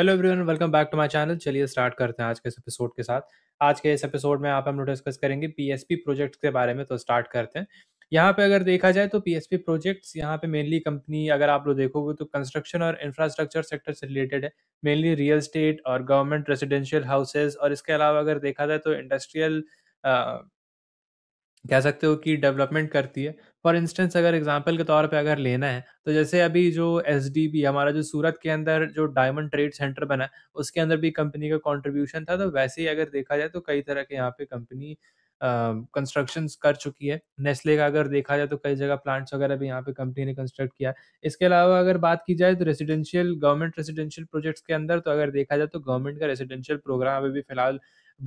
hello everyone welcome back to my channel चलिए start करते हैं आज के इस एपिसोड के साथ आज के इस एपिसोड में आप हम लोग डिस्कस करेंगे पीएसपी प्रोजेक्ट के बारे में तो स्टार्ट करते हैं यहाँ पे अगर देखा जाए तो पीएसपी प्रोजेक्ट्स यहाँ पे मेनली कंपनी अगर आप लोग देखोगे तो कंस्ट्रक्शन और इंफ्रास्ट्रक्चर सेक्टर से रिलेटेड है मेनली रियल स्टेट और गवर्नमेंट रेजिडेंशियल हाउसेज और इसके अलावा अगर देखा जाए तो इंडस्ट्रियल कह सकते हो कि डेवलपमेंट करती है फॉर इंस्टेंस अगर एग्जाम्पल के तौर पर अगर लेना है तो जैसे अभी जो एस हमारा जो सूरत के अंदर जो डायमंड ट्रेड सेंटर बना है उसके अंदर भी कंपनी का कॉन्ट्रीब्यूशन था तो वैसे ही अगर देखा जाए तो कई तरह के यहाँ पे कंपनी कंस्ट्रक्शन uh, कर चुकी है नेस्ले का अगर देखा जाए तो कई जगह प्लांट्स वगैरह भी यहाँ पे कंपनी ने कंस्ट्रक्ट किया इसके अलावा अगर बात की जाए तो रेसिडेंशियल गवर्नमेंट रेजिडेंशियल प्रोजेक्ट्स के अंदर तो अगर देखा जाए तो गवर्नमेंट का रेजिडेंशियल प्रोग्राम अभी भी फिलहाल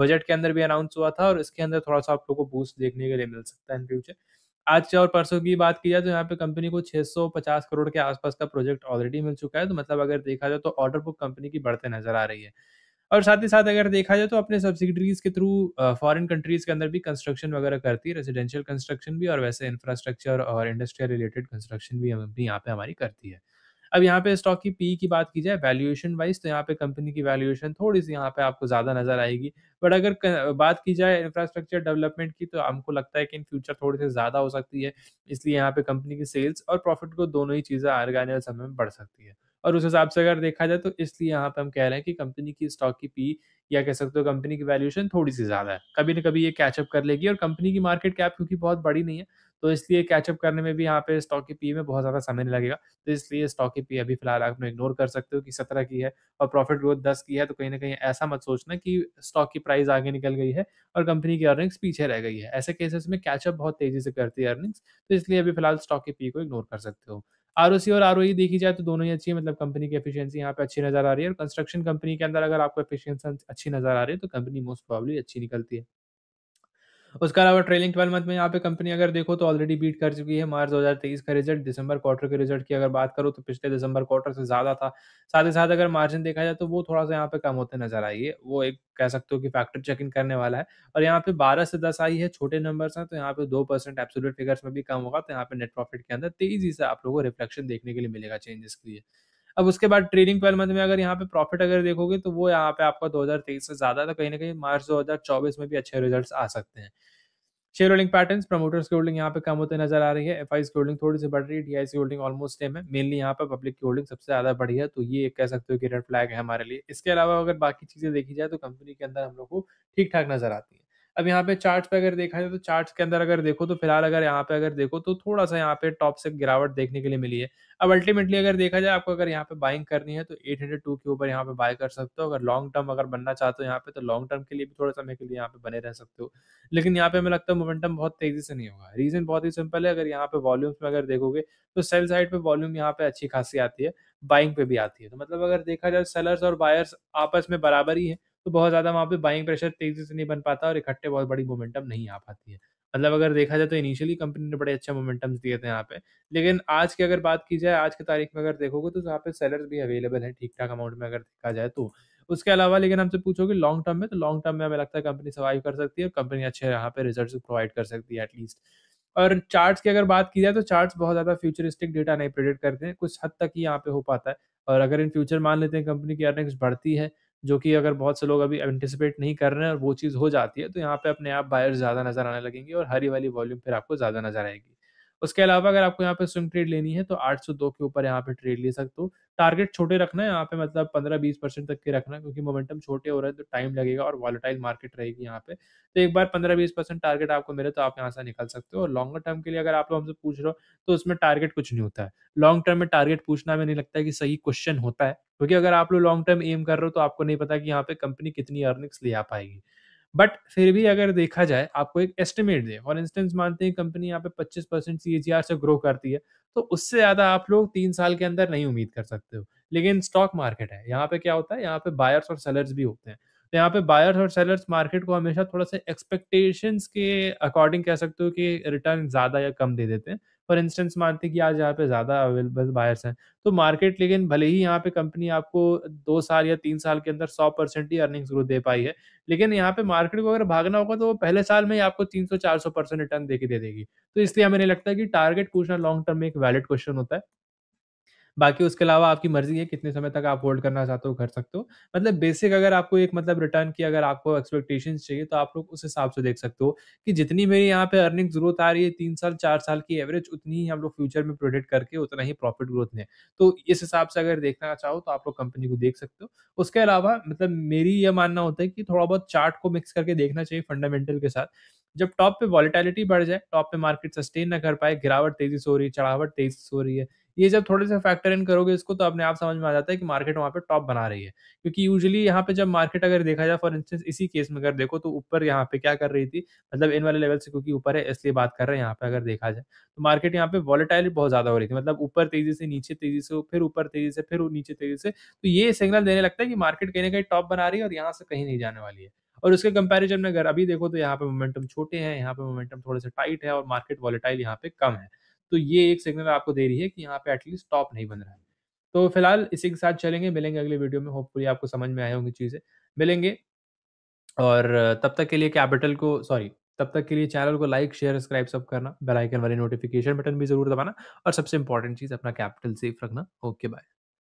बजट के अंदर भी अनाउंस हुआ था और इसके अंदर थोड़ा सा आप लोगों को बूस्ट देखने के लिए मिल सकता है इन फ्यूचर आज की और परसों की बात की जाए तो यहाँ पे कंपनी को 650 करोड़ के आसपास का प्रोजेक्ट ऑलरेडी मिल चुका है तो मतलब अगर देखा जाए तो ऑर्डर बुक कंपनी की बढ़ते नजर आ रही है और साथ ही साथ अगर देखा जाए तो अपने सब्सिडरीज के थ्रू फॉरेन कंट्रीज के अंदर भी कंस्ट्रक्शन वगैरह करती है रेजिडेंशियल कंस्ट्रक्शन भी और वैसे इंफ्रास्ट्रक्चर और इंडस्ट्रियल रिलेटेड कंस्ट्रक्शन भी भी यहाँ पे हमारी करती है अब यहाँ पे स्टॉक की पी की बात की जाए वैल्यूएशन वाइज तो यहाँ पे कंपनी की वैल्यूएशन थोड़ी सी यहाँ पे आपको ज़्यादा नजर आएगी बट अगर बात की जाए इंफ्रास्ट्रक्चर डेवलपमेंट की तो हमको लगता है कि इन फ्यूचर थोड़ी सी ज़्यादा हो सकती है इसलिए यहाँ पे कंपनी की सेल्स और प्रॉफिट को दोनों ही चीज़ें आने वाले समय में बढ़ सकती है और उस हिसाब से अगर देखा जाए तो इसलिए यहाँ पे हम कह रहे हैं कि कंपनी की स्टॉक की पी या कह सकते हो कंपनी की वैल्यूएशन थोड़ी सी ज़्यादा है कभी ना कभी ये कैचअप कर लेगी और कंपनी की मार्केट कैप क्योंकि बहुत बड़ी नहीं है तो इसलिए कैचअप करने में भी यहाँ पे स्टॉक की पी में बहुत ज़्यादा समय नहीं लगेगा तो इसलिए स्टॉक की पी अभी फिलहाल आप इग्नोर कर सकते हो कि सत्रह की है और प्रॉफिट ग्रोथ दस की है तो कहीं ना कहीं ऐसा मत सोचना कि स्टॉक की प्राइस आगे निकल गई है और कंपनी की अर्निंग्स पीछे रह गई है ऐसे केसेस में कैचअप बहुत तेज़ी से करती है अर्निंग्स तो इसलिए अभी फिलहाल स्टॉक की पी को इग्नोर कर सकते हो आर और आर देखी जाए तो दोनों ही अच्छी है मतलब कंपनी की एफिशिएंसी यहाँ पे अच्छी नजर आ रही है और कंस्ट्रक्शन कंपनी के अंदर अगर आपको एफिशिएंसी अच्छी नजर आ रही है तो कंपनी मोस्ट प्रॉब्ली अच्छी निकलती है उसके अलावा ट्रेलिंग ट्वेल्व मंथ में यहाँ पे कंपनी अगर देखो तो ऑलरेडी बीट कर चुकी है मार्च 2023 का रिजल्ट दिसंबर क्वार्टर के रिजल्ट की अगर बात करो तो पिछले दिसंबर क्वार्टर से ज़्यादा था साथ ही साथ अगर मार्जिन देखा जाए तो वो थोड़ा सा यहाँ पे कम होते नजर आई है वो एक कह सकते हो कि फैक्टर चेक इन करने वाला है और यहाँ पे बारह से दस आई है छोटे नंबर है तो यहाँ पे दो परसेंट एब्सोल्यूट फिगर्स में भी कम होगा तो यहाँ पे नेट प्रॉफिट के अंदर तेजी से आप लोगों को रिफ्लेक्शन देखने के लिए मिलेगा चेंजेस के लिए अब उसके बाद ट्रेडिंग ट्वेल्व मंथ में अगर यहाँ पे प्रॉफिट अगर देखोगे तो वो यहाँ पे आपका दो से ज्यादा था कहीं ना कहीं मार्च दो में भी अच्छे रिजल्ट आ सकते हैं शेयर होल्डिंग पैटर्न प्रमोटर्स की होल्डिंग यहाँ पे कम होते नजर आ रही है एफ की होल्डिंग थोड़ी सी बढ़ रही है डी की होल्डिंग ऑलमोस्ट सेम है मेनली यहाँ पे पब्लिक की होल्डिंग सबसे ज्यादा बढ़ी है तो ये एक कह सकते हो कि रेड फ्लैग है हमारे लिए इसके अलावा अगर बाकी चीजें देखी जाए तो कंपनी के अंदर हम लोग को ठीक ठाक नजर आती है अब यहाँ पे चार्ट पे अगर देखा जाए तो चार्ट के अंदर अगर देखो तो फिलहाल अगर यहाँ पे अगर देखो तो थोड़ा सा यहाँ पे टॉप से गिरावट देखने के लिए मिली है अब अल्टीमेटली अगर देखा जाए आपको अगर यहाँ पे बाइंग करनी है तो एट हंड्रेड टू के ऊपर यहाँ पे बाय कर सकते हो अगर लॉन्ग टर्म अगर बनना चाहते हो यहाँ पे तो लॉन्ग टर्म के लिए भी थोड़ा समय के लिए यहाँ पे बने रह सकते हो लेकिन यहाँ पे हमें लगता है मोमेंटम बहुत तेजी से नहीं होगा रीजन बहुत ही सिंपल है अगर यहाँ पे वॉल्यूम्स में अगर देखोगे तो सेल साइड पे वॉल्यूम यहाँ पे अच्छी खासी आती है बाइंग पे भी आती है तो मतलब अगर देखा जाए सेलर्स और बायर्स आपस में बराबर ही है तो बहुत ज़्यादा वहाँ पे बाइंग प्रेशर तेज़ी से नहीं बन पाता और इकट्ठे बहुत बड़ी मोमेंटम नहीं आ पाती है मतलब अगर देखा जाए तो इनिशियली कंपनी ने बड़े अच्छे मोमेंटम्स दिए थे यहाँ पे लेकिन आज की अगर बात की जाए आज की तारीख में अगर देखोगे तो यहाँ पे सेलर्स भी अवेलेबल है ठीक ठाक अमाउंट में अगर देखा जाए तो उसके अलावा लेकिन हमसे पूछोगे लॉन्ग टर्म में तो लॉन्ग टर्म में हमें लगता है कंपनी सर्वाइव कर सकती है कंपनी अच्छे यहाँ पे रिजल्ट प्रोवाइड कर सकती है एटलीस्ट और चार्ट्स की अगर बात की जाए तो चार्ट्स बहुत ज़्यादा फ्यूचरिस्टिक डेटा नहीं प्रेडिक्ट करते हैं कुछ हद तक ही यहाँ पे हो पाता है और अगर इन फ्यूचर मान लेते हैं कंपनी की अर्निंग्स बढ़ती है जो कि अगर बहुत से लोग अभी एंटिसिपेट नहीं कर रहे हैं और वो चीज़ हो जाती है तो यहाँ पे अपने आप बायर्स ज़्यादा नज़र आने लगेंगे और हरी वाली वॉल्यूम फिर आपको ज़्यादा नज़र आएगी उसके अलावा अगर आपको यहाँ पे स्विम ट्रेड लेनी है तो 802 के ऊपर यहाँ पे ट्रेड ले सकते हो टारगेट छोटे रखना है यहाँ पे मतलब 15-20 परसेंट तक के रखना क्योंकि मोमेंटम छोटे हो रहे हैं तो टाइम लगेगा और वॉलेटाइल मार्केट रहेगी यहाँ पे तो एक बार 15-20 परसेंट टारगेट आपको मिले तो आप यहाँ से निकल सकते हो और लॉन्गर टर्म के लिए अगर आप लोग हमसे पूछ रहे हो तो उसमें टारगेट कुछ नहीं होता है लॉन्ग टर्म में टारगेट पूछना हमें नहीं लगता है कि सही क्वेश्चन होता है क्योंकि अगर आप लोग लॉन्ग टर्म एम कर रहे हो तो आपको नहीं पता कि यहाँ पे कंपनी कितनी अर्निंग्स ले आ पाएगी बट फिर भी अगर देखा जाए आपको एक एस्टिमेट दे फॉर इंस्टेंस मानते हैं कंपनी यहाँ पे 25 परसेंट सी से ग्रो करती है तो उससे ज़्यादा आप लोग तीन साल के अंदर नहीं उम्मीद कर सकते हो लेकिन स्टॉक मार्केट है यहाँ पे क्या होता है यहाँ पे बायर्स और सेलर्स भी होते हैं तो यहाँ पे बायर्स और सेलर्स मार्केट को हमेशा थोड़ा सा एक्सपेक्टेशंस के अकॉर्डिंग कह सकते हो कि रिटर्न ज़्यादा या कम दे देते हैं फॉर इंस्टेंस मानते हैं कि आज यहाँ पे ज़्यादा अवेलेबल बायर्स हैं तो मार्केट लेकिन भले ही यहाँ पे कंपनी आपको दो साल या तीन साल के अंदर सौ परसेंट ही अर्निंग्स ग्रोथ दे पाई है लेकिन यहाँ पे मार्केट को अगर भागना होगा तो वो पहले साल में ही आपको तीन सौ चार सौ परसेंट रिटर्न दे के दे देगी तो इसलिए हमें नहीं लगता कि टारगेट पूछना लॉन्ग टर्म में एक वैलिड क्वेश्चन होता है बाकी उसके अलावा आपकी मर्जी है कितने समय तक आप होल्ड करना चाहते हो कर सकते हो मतलब बेसिक अगर आपको एक मतलब रिटर्न की अगर आपको एक्सपेक्टेशन चाहिए तो आप लोग उस हिसाब से देख सकते हो कि जितनी मेरी यहाँ पे अर्निंग जरूरत आ रही है तीन साल चार साल की एवरेज उतनी ही हम लोग फ्यूचर में प्रोडिक्ट करके उतना ही प्रॉफिट ग्रोथ में तो इस हिसाब से अगर देखना चाहो तो आप लोग कंपनी को देख सकते हो उसके अलावा मतलब मेरी यह मानना होता है कि थोड़ा बहुत चार्ट को मिक्स करके देखना चाहिए फंडामेंटल के साथ जब टॉप पे वॉलिटैलिटी बढ़ जाए टॉप पे मार्केट सस्टेन ना कर पाए गिरावट तेजी से हो रही है चढ़ावट तेजी से हो रही है ये जब थोड़े से फैक्टर इन करोगे इसको तो अपने आप समझ में आ जाता है कि मार्केट वहाँ पे टॉप बना रही है क्योंकि यूजली यहाँ पे जब मार्केट अगर देखा जाए फॉर इंस्टेंस इसी केस में अगर देखो तो ऊपर यहाँ पे क्या कर रही थी मतलब इन वाले लेवल से क्योंकि ऊपर है इसलिए बात कर रहे हैं यहाँ पे अगर देखा जाए तो मार्केट यहाँ पे वॉलेटाइल बहुत ज्यादा हो रही थी मतलब ऊपर तेजी से नीचे तेजी से फिर ऊपर तेजी से फिर नीचे तेजी से तो ये सिग्नल देने लगता है कि मार्केट कहीं ना कहीं टॉप बना रही है और यहाँ से कहीं नहीं जाने वाली है और उसके कंपैरिजन में अगर अभी देखो तो यहाँ पे मोमेंटम छोटे हैं यहाँ पे मोमेंटम थोड़े से टाइट है और मार्केट वॉलेटाइल यहाँ पे कम है तो ये एक सिग्नल आपको दे रही है कि यहाँ पे एटलीस्ट टॉप नहीं बन रहा है तो फिलहाल इसी के साथ चलेंगे मिलेंगे अगले वीडियो में होपफुली आपको समझ में आए होंगी चीज़ें मिलेंगे और तब तक के लिए कैपिटल को सॉरी तब तक के लिए चैनल को लाइक शेयर सब्सक्राइब सब करना बेल आइकन वाले नोटिफिकेशन बटन भी जरूर दबाना और सबसे इंपॉर्टेंट चीज़ अपना कैपिटल सेफ रखना ओके बाय